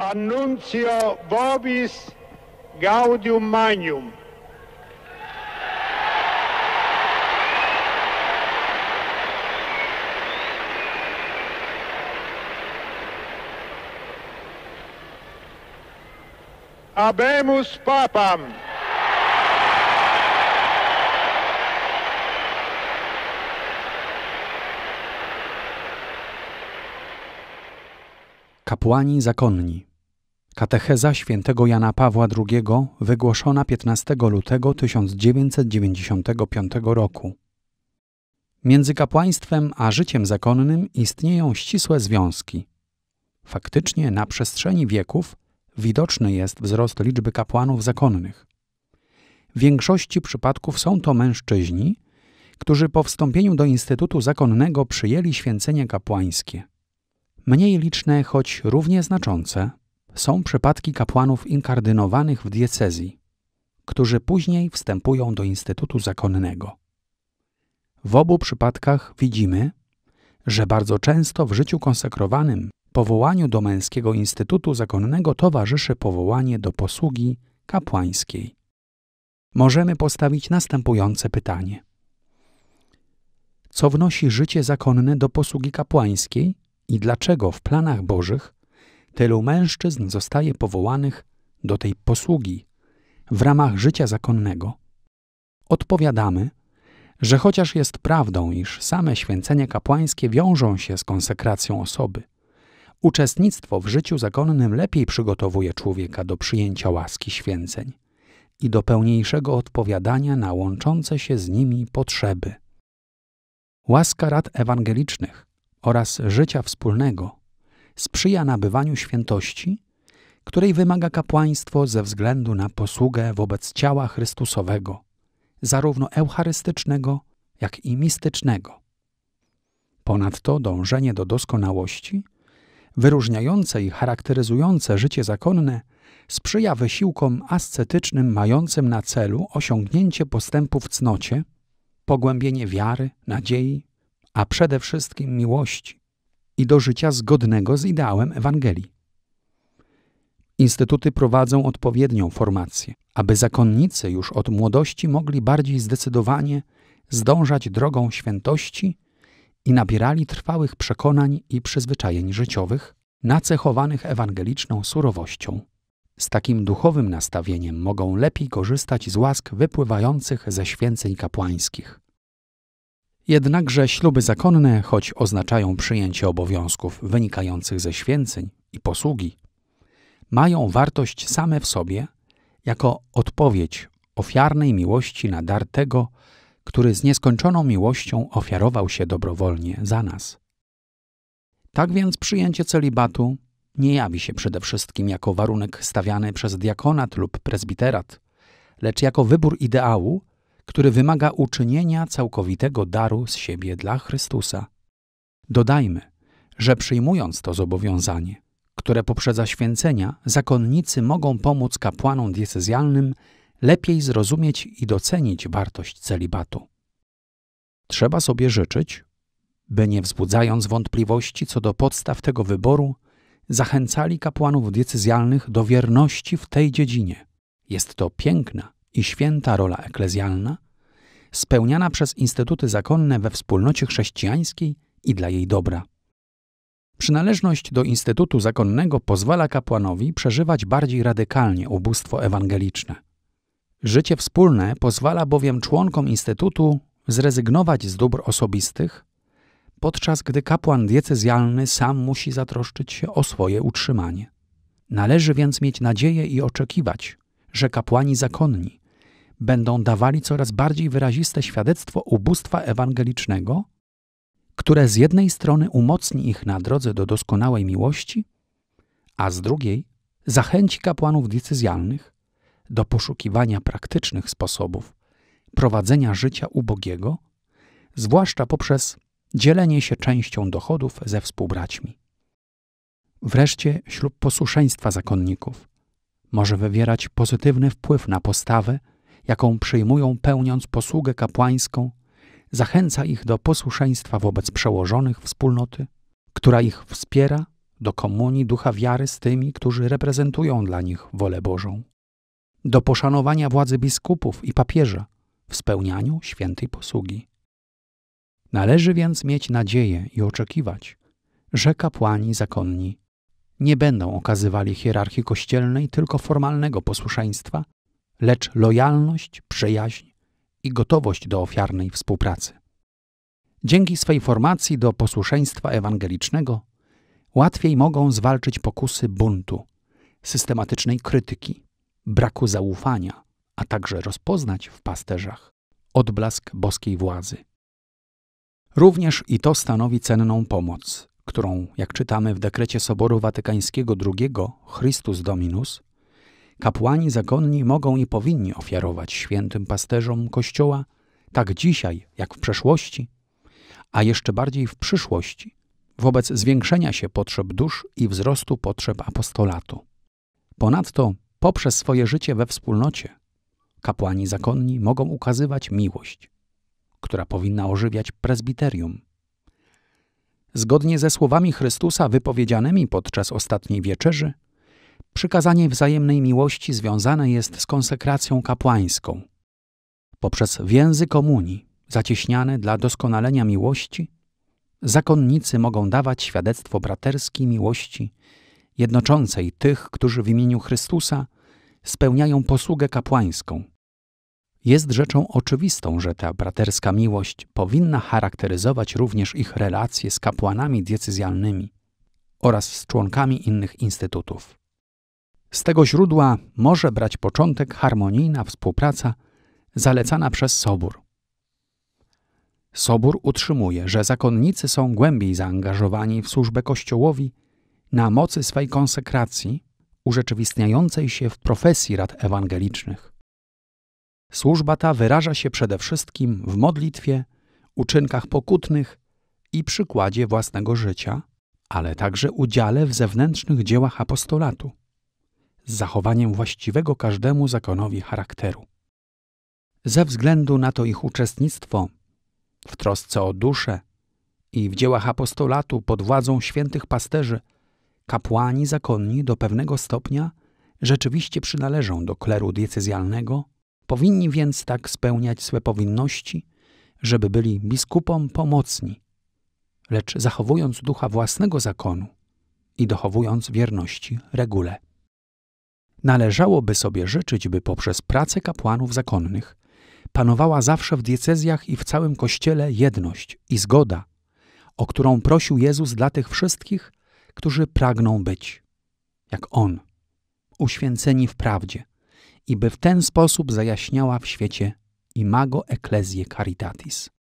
Annuncio Vobis Gaudium Magnum. Abemus Papam. Kapłani zakonni. Katecheza świętego Jana Pawła II wygłoszona 15 lutego 1995 roku. Między kapłaństwem a życiem zakonnym istnieją ścisłe związki. Faktycznie na przestrzeni wieków widoczny jest wzrost liczby kapłanów zakonnych. W większości przypadków są to mężczyźni, którzy po wstąpieniu do Instytutu Zakonnego przyjęli święcenie kapłańskie. Mniej liczne, choć równie znaczące, są przypadki kapłanów inkardynowanych w diecezji, którzy później wstępują do Instytutu Zakonnego. W obu przypadkach widzimy, że bardzo często w życiu konsekrowanym powołaniu do męskiego Instytutu Zakonnego towarzyszy powołanie do posługi kapłańskiej. Możemy postawić następujące pytanie: Co wnosi życie zakonne do posługi kapłańskiej i dlaczego w planach Bożych tylu mężczyzn zostaje powołanych do tej posługi w ramach życia zakonnego. Odpowiadamy, że chociaż jest prawdą, iż same święcenia kapłańskie wiążą się z konsekracją osoby, uczestnictwo w życiu zakonnym lepiej przygotowuje człowieka do przyjęcia łaski święceń i do pełniejszego odpowiadania na łączące się z nimi potrzeby. Łaska rad ewangelicznych oraz życia wspólnego sprzyja nabywaniu świętości, której wymaga kapłaństwo ze względu na posługę wobec ciała Chrystusowego, zarówno eucharystycznego, jak i mistycznego. Ponadto dążenie do doskonałości, wyróżniające i charakteryzujące życie zakonne, sprzyja wysiłkom ascetycznym mającym na celu osiągnięcie postępu w cnocie, pogłębienie wiary, nadziei, a przede wszystkim miłości. I do życia zgodnego z ideałem Ewangelii. Instytuty prowadzą odpowiednią formację, aby zakonnicy już od młodości mogli bardziej zdecydowanie zdążać drogą świętości i nabierali trwałych przekonań i przyzwyczajeń życiowych, nacechowanych ewangeliczną surowością. Z takim duchowym nastawieniem mogą lepiej korzystać z łask wypływających ze święceń kapłańskich. Jednakże śluby zakonne, choć oznaczają przyjęcie obowiązków wynikających ze święceń i posługi, mają wartość same w sobie jako odpowiedź ofiarnej miłości nadartego, który z nieskończoną miłością ofiarował się dobrowolnie za nas. Tak więc przyjęcie celibatu nie jawi się przede wszystkim jako warunek stawiany przez diakonat lub prezbiterat, lecz jako wybór ideału, który wymaga uczynienia całkowitego daru z siebie dla Chrystusa. Dodajmy, że przyjmując to zobowiązanie, które poprzedza święcenia, zakonnicy mogą pomóc kapłanom diecezjalnym lepiej zrozumieć i docenić wartość celibatu. Trzeba sobie życzyć, by nie wzbudzając wątpliwości co do podstaw tego wyboru, zachęcali kapłanów diecezjalnych do wierności w tej dziedzinie. Jest to piękna i święta rola eklezjalna, spełniana przez instytuty zakonne we wspólnocie chrześcijańskiej i dla jej dobra. Przynależność do instytutu zakonnego pozwala kapłanowi przeżywać bardziej radykalnie ubóstwo ewangeliczne. Życie wspólne pozwala bowiem członkom instytutu zrezygnować z dóbr osobistych, podczas gdy kapłan diecezjalny sam musi zatroszczyć się o swoje utrzymanie. Należy więc mieć nadzieję i oczekiwać, że kapłani zakonni będą dawali coraz bardziej wyraziste świadectwo ubóstwa ewangelicznego, które z jednej strony umocni ich na drodze do doskonałej miłości, a z drugiej zachęci kapłanów decyzjalnych do poszukiwania praktycznych sposobów prowadzenia życia ubogiego, zwłaszcza poprzez dzielenie się częścią dochodów ze współbraćmi. Wreszcie ślub posłuszeństwa zakonników, może wywierać pozytywny wpływ na postawę, jaką przyjmują pełniąc posługę kapłańską, zachęca ich do posłuszeństwa wobec przełożonych wspólnoty, która ich wspiera do komunii ducha wiary z tymi, którzy reprezentują dla nich wolę Bożą, do poszanowania władzy biskupów i papieża w spełnianiu świętej posługi. Należy więc mieć nadzieję i oczekiwać, że kapłani zakonni nie będą okazywali hierarchii kościelnej tylko formalnego posłuszeństwa, lecz lojalność, przyjaźń i gotowość do ofiarnej współpracy. Dzięki swej formacji do posłuszeństwa ewangelicznego łatwiej mogą zwalczyć pokusy buntu, systematycznej krytyki, braku zaufania, a także rozpoznać w pasterzach odblask boskiej władzy. Również i to stanowi cenną pomoc, którą, jak czytamy w dekrecie Soboru Watykańskiego II Chrystus Dominus, kapłani zakonni mogą i powinni ofiarować świętym pasterzom Kościoła tak dzisiaj, jak w przeszłości, a jeszcze bardziej w przyszłości, wobec zwiększenia się potrzeb dusz i wzrostu potrzeb apostolatu. Ponadto, poprzez swoje życie we wspólnocie, kapłani zakonni mogą ukazywać miłość, która powinna ożywiać prezbiterium Zgodnie ze słowami Chrystusa wypowiedzianymi podczas ostatniej wieczerzy, przykazanie wzajemnej miłości związane jest z konsekracją kapłańską. Poprzez więzy komunii, zacieśniane dla doskonalenia miłości, zakonnicy mogą dawać świadectwo braterskiej miłości, jednoczącej tych, którzy w imieniu Chrystusa spełniają posługę kapłańską, jest rzeczą oczywistą, że ta braterska miłość powinna charakteryzować również ich relacje z kapłanami decyzjalnymi oraz z członkami innych instytutów. Z tego źródła może brać początek harmonijna współpraca zalecana przez Sobór. Sobór utrzymuje, że zakonnicy są głębiej zaangażowani w służbę Kościołowi na mocy swej konsekracji, urzeczywistniającej się w profesji rad ewangelicznych. Służba ta wyraża się przede wszystkim w modlitwie, uczynkach pokutnych i przykładzie własnego życia, ale także udziale w zewnętrznych dziełach apostolatu, z zachowaniem właściwego każdemu zakonowi charakteru. Ze względu na to ich uczestnictwo w trosce o duszę i w dziełach apostolatu pod władzą świętych pasterzy, kapłani zakonni do pewnego stopnia rzeczywiście przynależą do kleru diecezjalnego Powinni więc tak spełniać swe powinności, żeby byli biskupom pomocni, lecz zachowując ducha własnego zakonu i dochowując wierności regule. Należałoby sobie życzyć, by poprzez pracę kapłanów zakonnych panowała zawsze w diecezjach i w całym Kościele jedność i zgoda, o którą prosił Jezus dla tych wszystkich, którzy pragną być, jak On, uświęceni w prawdzie – i by w ten sposób zajaśniała w świecie imago ecclesiae caritatis.